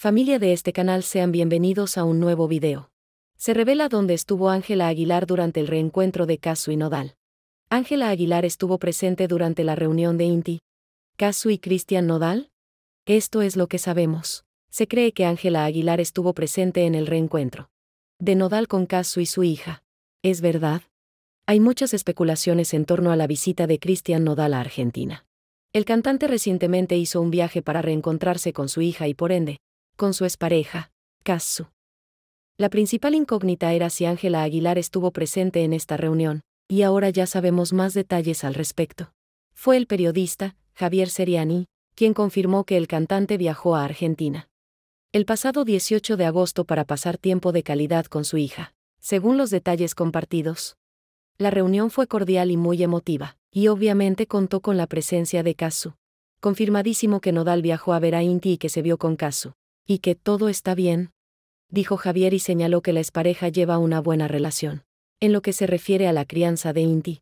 Familia de este canal sean bienvenidos a un nuevo video. Se revela dónde estuvo Ángela Aguilar durante el reencuentro de Casu y Nodal. Ángela Aguilar estuvo presente durante la reunión de Inti. Casu y Cristian Nodal? Esto es lo que sabemos. Se cree que Ángela Aguilar estuvo presente en el reencuentro. De Nodal con Casu y su hija. ¿Es verdad? Hay muchas especulaciones en torno a la visita de Cristian Nodal a Argentina. El cantante recientemente hizo un viaje para reencontrarse con su hija y por ende, con su expareja, Casu. La principal incógnita era si Ángela Aguilar estuvo presente en esta reunión, y ahora ya sabemos más detalles al respecto. Fue el periodista, Javier Seriani, quien confirmó que el cantante viajó a Argentina. El pasado 18 de agosto para pasar tiempo de calidad con su hija, según los detalles compartidos. La reunión fue cordial y muy emotiva, y obviamente contó con la presencia de Casu. Confirmadísimo que Nodal viajó a ver a Inti y que se vio con Casu. Y que todo está bien. Dijo Javier y señaló que la expareja lleva una buena relación. En lo que se refiere a la crianza de Indy.